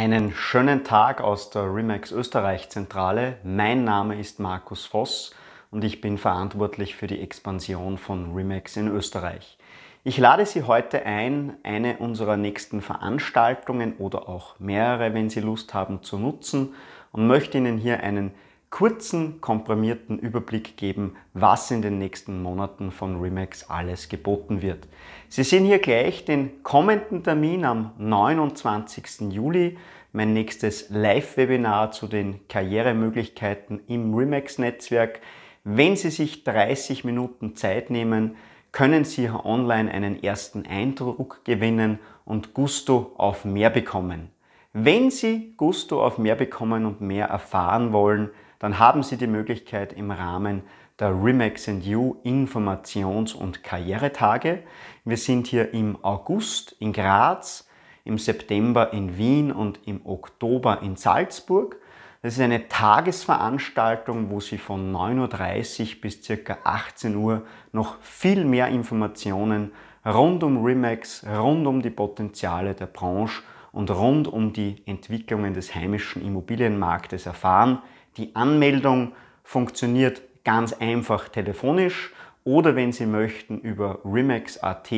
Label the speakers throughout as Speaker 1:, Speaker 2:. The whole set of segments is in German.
Speaker 1: Einen schönen Tag aus der Remax Österreich Zentrale. Mein Name ist Markus Voss und ich bin verantwortlich für die Expansion von Remax in Österreich. Ich lade Sie heute ein, eine unserer nächsten Veranstaltungen oder auch mehrere, wenn Sie Lust haben, zu nutzen und möchte Ihnen hier einen kurzen, komprimierten Überblick geben, was in den nächsten Monaten von Remax alles geboten wird. Sie sehen hier gleich den kommenden Termin am 29. Juli, mein nächstes Live-Webinar zu den Karrieremöglichkeiten im Remax-Netzwerk. Wenn Sie sich 30 Minuten Zeit nehmen, können Sie hier online einen ersten Eindruck gewinnen und Gusto auf mehr bekommen. Wenn Sie Gusto auf mehr bekommen und mehr erfahren wollen, dann haben Sie die Möglichkeit im Rahmen der Remax and You Informations- und Karrieretage. Wir sind hier im August in Graz, im September in Wien und im Oktober in Salzburg. Das ist eine Tagesveranstaltung, wo Sie von 9.30 Uhr bis ca. 18 Uhr noch viel mehr Informationen rund um Remax, rund um die Potenziale der Branche und rund um die Entwicklungen des heimischen Immobilienmarktes erfahren. Die Anmeldung funktioniert ganz einfach telefonisch oder wenn Sie möchten über Remax.at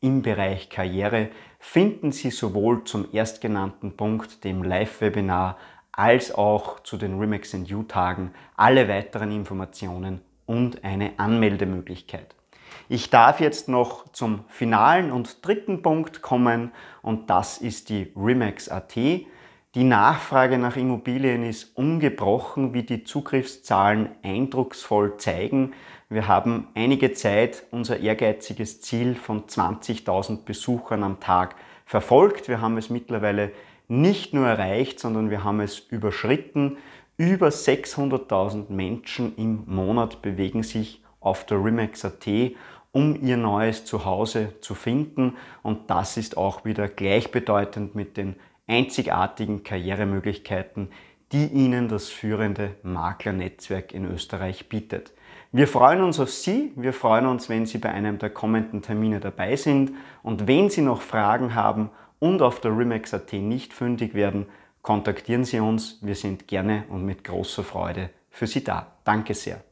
Speaker 1: im Bereich Karriere finden Sie sowohl zum erstgenannten Punkt, dem Live-Webinar, als auch zu den Remax You-Tagen alle weiteren Informationen und eine Anmeldemöglichkeit. Ich darf jetzt noch zum finalen und dritten Punkt kommen und das ist die Remax.at. Die Nachfrage nach Immobilien ist ungebrochen, wie die Zugriffszahlen eindrucksvoll zeigen. Wir haben einige Zeit unser ehrgeiziges Ziel von 20.000 Besuchern am Tag verfolgt. Wir haben es mittlerweile nicht nur erreicht, sondern wir haben es überschritten. Über 600.000 Menschen im Monat bewegen sich auf der Remax.at, um ihr neues Zuhause zu finden. Und das ist auch wieder gleichbedeutend mit den einzigartigen Karrieremöglichkeiten, die Ihnen das führende Maklernetzwerk in Österreich bietet. Wir freuen uns auf Sie, wir freuen uns, wenn Sie bei einem der kommenden Termine dabei sind und wenn Sie noch Fragen haben und auf der Remax.at nicht fündig werden, kontaktieren Sie uns, wir sind gerne und mit großer Freude für Sie da. Danke sehr.